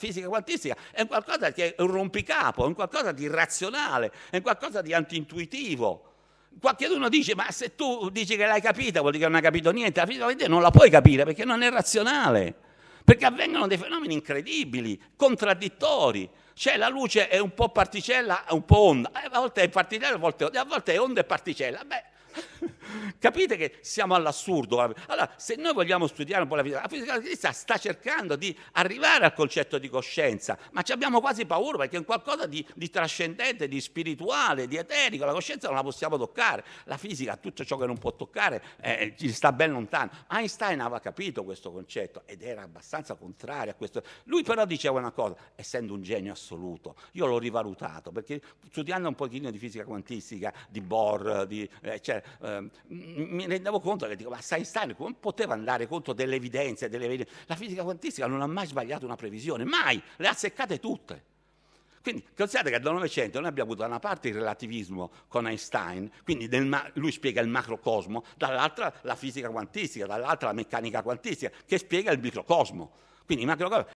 fisica quantistica è un qualcosa che è un rompicapo, è un qualcosa di irrazionale, è un qualcosa di antintuitivo. Qualcuno dice, ma se tu dici che l'hai capita, vuol dire che non hai capito niente, la fisica quantistica non la puoi capire perché non è razionale, perché avvengono dei fenomeni incredibili, contraddittori. Cioè la luce è un po' particella, un po' onda, eh, a volte è particella, a volte è onda e particella. Beh, Capite che siamo all'assurdo. Allora, se noi vogliamo studiare un po' la fisica, la fisica quantistica sta cercando di arrivare al concetto di coscienza, ma ci abbiamo quasi paura perché è qualcosa di, di trascendente, di spirituale, di eterico. La coscienza non la possiamo toccare. La fisica, tutto ciò che non può toccare, eh, ci sta ben lontano. Einstein aveva capito questo concetto ed era abbastanza contrario a questo. Lui però diceva una cosa, essendo un genio assoluto, io l'ho rivalutato perché studiando un pochino di fisica quantistica, di Bohr, di, eh, cioè, eh, mi rendevo conto che dico, ma Einstein come poteva andare contro delle evidenze, delle evidenze? La fisica quantistica non ha mai sbagliato una previsione, mai, le ha seccate tutte. Quindi considerate che dal Novecento noi abbiamo avuto da una parte il relativismo con Einstein, quindi ma- lui spiega il macrocosmo, dall'altra la fisica quantistica, dall'altra la meccanica quantistica, che spiega il microcosmo. Quindi il macrocosmo